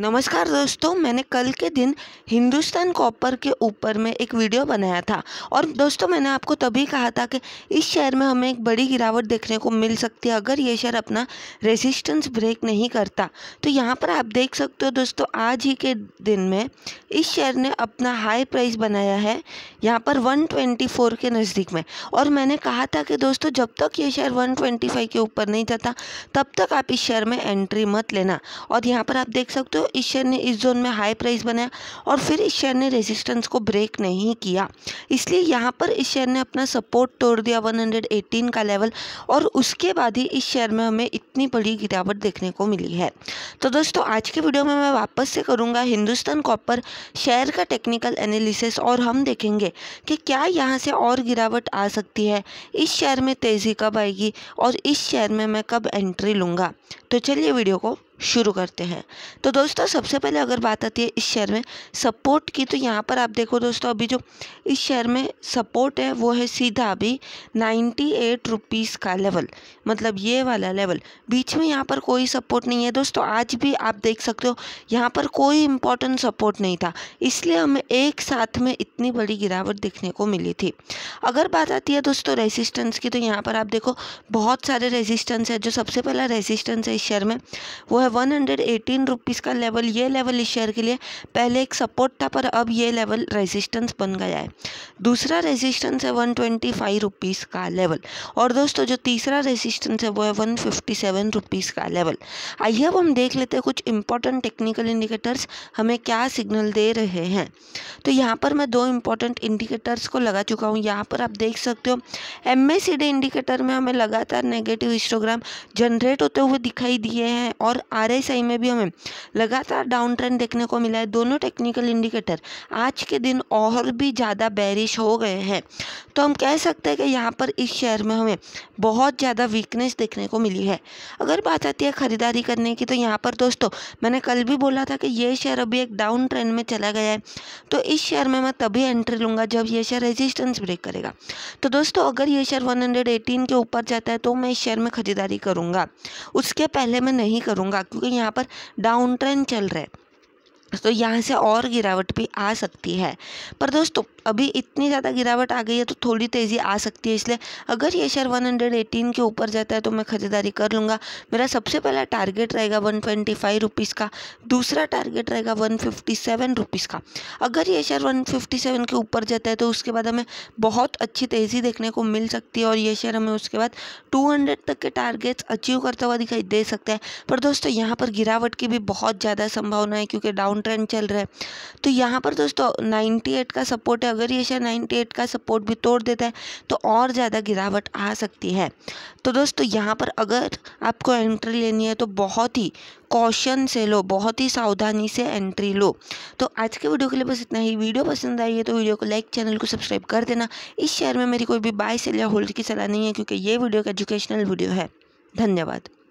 नमस्कार दोस्तों मैंने कल के दिन हिंदुस्तान कॉपर के ऊपर में एक वीडियो बनाया था और दोस्तों मैंने आपको तभी कहा था कि इस शेयर में हमें एक बड़ी गिरावट देखने को मिल सकती है अगर ये शेयर अपना रेजिस्टेंस ब्रेक नहीं करता तो यहाँ पर आप देख सकते हो दोस्तों आज ही के दिन में इस शेयर ने अपना हाई प्राइस बनाया है यहाँ पर वन के नज़दीक में और मैंने कहा था कि दोस्तों जब तक ये शेयर वन के ऊपर नहीं जाता तब तक आप इस शेयर में एंट्री मत लेना और यहाँ पर आप देख सकते हो इस शेयर ने इस जोन में हाई प्राइस बनाया और फिर इस शेयर ने रेजिस्टेंस को ब्रेक नहीं किया इसलिए यहाँ पर इस शेयर ने अपना सपोर्ट तोड़ दिया 118 का लेवल और उसके बाद ही इस शेयर में हमें इतनी बड़ी गिरावट देखने को मिली है तो दोस्तों आज के वीडियो में मैं वापस से करूँगा हिंदुस्तान कॉपर शेयर का टेक्निकल एनालिसिस और हम देखेंगे कि क्या यहाँ से और गिरावट आ सकती है इस शेयर में तेज़ी कब आएगी और इस शेयर में मैं कब एंट्री लूँगा तो चलिए वीडियो को शुरू करते हैं तो दोस्तों सबसे पहले अगर बात आती है इस शहर में सपोर्ट की तो यहाँ पर आप देखो दोस्तों अभी जो इस शहर में सपोर्ट है वो है सीधा अभी नाइन्टी एट रुपीज़ का लेवल मतलब ये वाला लेवल बीच में यहाँ पर कोई सपोर्ट नहीं है दोस्तों आज भी आप देख सकते हो यहाँ पर कोई इम्पोर्टेंट सपोर्ट नहीं था इसलिए हमें एक साथ में इतनी बड़ी गिरावट देखने को मिली थी अगर बात आती है दोस्तों रेजिस्टेंस की तो यहाँ पर आप देखो बहुत सारे रेजिस्टेंस है जो सबसे पहला रेजिस्टेंस है इस शहर में वो है वन हंड्रेड एटीन रुपीज़ का लेवल ये लेवल इस शेयर के लिए पहले एक सपोर्ट था पर अब ये लेवल रेजिस्टेंस बन गया है दूसरा रेजिस्टेंस है वन ट्वेंटी फाइव रुपीज़ का लेवल और दोस्तों जो तीसरा रेजिस्टेंस है वो है वन फिफ्टी सेवन रुपीज़ का लेवल आइए अब हम देख लेते हैं कुछ इंपॉर्टेंट टेक्निकल इंडिकेटर्स हमें क्या सिग्नल दे रहे हैं तो यहाँ पर मैं दो इंपॉर्टेंट इंडिकेटर्स को लगा चुका हूँ यहाँ पर आप देख सकते हो एम इंडिकेटर में हमें लगातार नेगेटिव इंस्टोग्राम जनरेट होते हुए दिखाई दिए हैं और आर में भी हमें लगातार डाउन ट्रेंड देखने को मिला है दोनों टेक्निकल इंडिकेटर आज के दिन और भी ज़्यादा बैरिश हो गए हैं तो हम कह सकते हैं कि यहाँ पर इस शेयर में हमें बहुत ज़्यादा वीकनेस देखने को मिली है अगर बात आती है ख़रीदारी करने की तो यहाँ पर दोस्तों मैंने कल भी बोला था कि ये शेयर अभी एक डाउन ट्रेंड में चला गया है तो इस शेयर में मैं तभी एंट्री लूँगा जब ये शेयर रेजिस्टेंस ब्रेक करेगा तो दोस्तों अगर ये शेयर वन के ऊपर जाता है तो मैं इस शेयर में ख़रीदारी करूँगा उसके पहले मैं नहीं करूँगा था क्योंकि यहाँ पर डाउन ट्रेंड चल रहा है तो यहाँ से और गिरावट भी आ सकती है पर दोस्तों अभी इतनी ज़्यादा गिरावट आ गई है तो थोड़ी तेज़ी आ सकती है इसलिए अगर ये शेयर 118 के ऊपर जाता है तो मैं ख़रीदारी कर लूँगा मेरा सबसे पहला टारगेट रहेगा वन ट्वेंटी फाइव रुपीज़ का दूसरा टारगेट रहेगा वन फिफ्टी सेवन रुपीज़ का अगर ये शेयर वन फिफ्टी सेवन के ऊपर जाता है तो उसके बाद हमें बहुत अच्छी तेज़ी देखने को मिल सकती है और ये शेयर हमें उसके बाद टू हंड्रेड तक के टारगेट्स अचीव करता हुआ दिखाई दे सकता है पर दोस्तों यहाँ पर गिरावट की भी बहुत ज़्यादा संभावना है क्योंकि डाउन ट्रेंड चल रहा है तो यहाँ पर दोस्तों 98 का सपोर्ट है अगर ये शेयर 98 का सपोर्ट भी तोड़ देता है तो और ज़्यादा गिरावट आ सकती है तो दोस्तों यहाँ पर अगर आपको एंट्री लेनी है तो बहुत ही कॉशन से लो बहुत ही सावधानी से एंट्री लो तो आज के वीडियो के लिए बस इतना ही वीडियो पसंद आई है तो वीडियो को लाइक चैनल को सब्सक्राइब कर देना इस शेयर में मेरी कोई भी बाय सेल या होल्ड की सलाह नहीं है क्योंकि ये वीडियो एक एजुकेशनल वीडियो है धन्यवाद